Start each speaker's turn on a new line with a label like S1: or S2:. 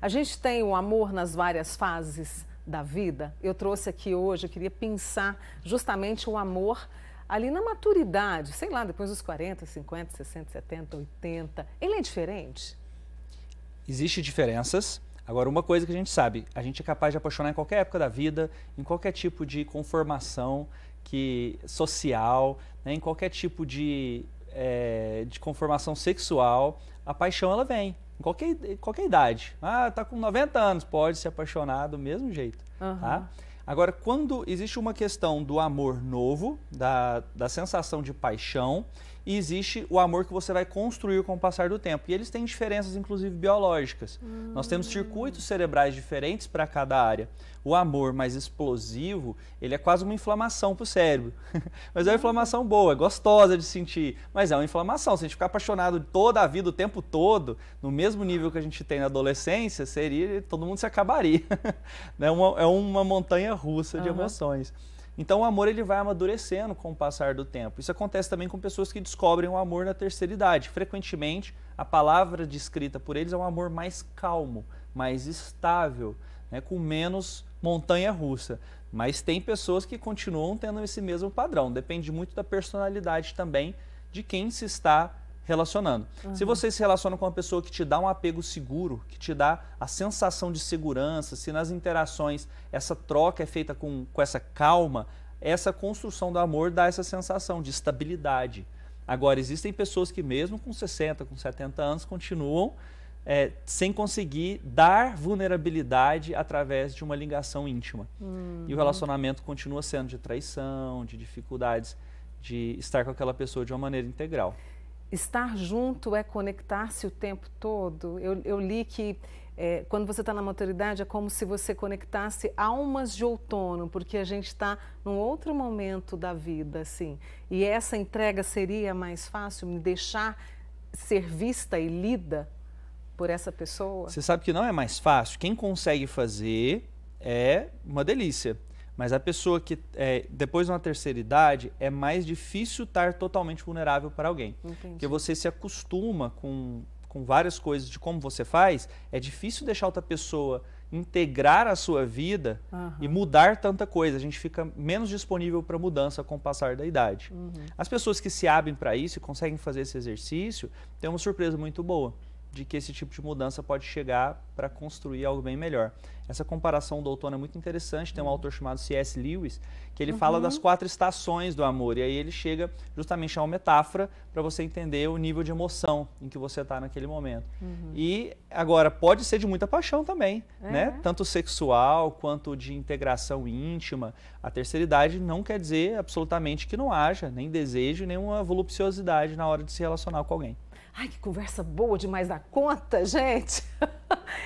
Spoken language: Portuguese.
S1: A gente tem o amor nas várias fases da vida. Eu trouxe aqui hoje, eu queria pensar justamente o amor ali na maturidade, sei lá, depois dos 40, 50, 60, 70, 80. Ele é diferente?
S2: Existem diferenças. Agora, uma coisa que a gente sabe, a gente é capaz de apaixonar em qualquer época da vida, em qualquer tipo de conformação que social, né, em qualquer tipo de, é, de conformação sexual, a paixão ela vem. Em qualquer, qualquer idade. Ah, tá com 90 anos, pode se apaixonar do mesmo jeito. Uhum. Tá? Agora, quando existe uma questão do amor novo, da, da sensação de paixão, e existe o amor que você vai construir com o passar do tempo. E eles têm diferenças, inclusive biológicas. Hum. Nós temos circuitos cerebrais diferentes para cada área. O amor mais explosivo, ele é quase uma inflamação para o cérebro. mas é uma inflamação boa, é gostosa de sentir, mas é uma inflamação. Se a gente ficar apaixonado toda a vida, o tempo todo, no mesmo nível que a gente tem na adolescência, seria todo mundo se acabaria. é, uma, é uma montanha russa de emoções. Então o amor ele vai amadurecendo com o passar do tempo. Isso acontece também com pessoas que descobrem o amor na terceira idade. Frequentemente, a palavra descrita por eles é um amor mais calmo, mais estável, né, com menos montanha russa. Mas tem pessoas que continuam tendo esse mesmo padrão. Depende muito da personalidade também de quem se está relacionando. Uhum. Se você se relaciona com uma pessoa que te dá um apego seguro, que te dá a sensação de segurança, se nas interações essa troca é feita com, com essa calma, essa construção do amor dá essa sensação de estabilidade. Agora, existem pessoas que, mesmo com 60, com 70 anos, continuam é, sem conseguir dar vulnerabilidade através de uma ligação íntima. Uhum. E o uhum. relacionamento continua sendo de traição, de dificuldades de estar com aquela pessoa de uma maneira integral
S1: estar junto é conectar-se o tempo todo. Eu, eu li que é, quando você está na maturidade é como se você conectasse almas de outono, porque a gente está num outro momento da vida, assim. E essa entrega seria mais fácil, me deixar ser vista e lida por essa pessoa? Você
S2: sabe que não é mais fácil. Quem consegue fazer é uma delícia. Mas a pessoa que, é, depois de uma terceira idade, é mais difícil estar totalmente vulnerável para alguém. Entendi. Porque você se acostuma com, com várias coisas de como você faz, é difícil deixar outra pessoa integrar a sua vida uhum. e mudar tanta coisa. A gente fica menos disponível para mudança com o passar da idade. Uhum. As pessoas que se abrem para isso e conseguem fazer esse exercício têm uma surpresa muito boa de que esse tipo de mudança pode chegar para construir algo bem melhor. Essa comparação do outono é muito interessante. Tem um autor chamado C.S. Lewis que ele uhum. fala das uhum. quatro estações do amor e aí ele chega justamente a uma metáfora para você entender o nível de emoção em que você está naquele momento. Uhum. E agora pode ser de muita paixão também, é. né? Tanto sexual quanto de integração íntima. A terceira idade não quer dizer absolutamente que não haja nem desejo nem uma voluptuosidade na hora de se relacionar com alguém.
S1: Ai, que conversa boa demais da conta, gente!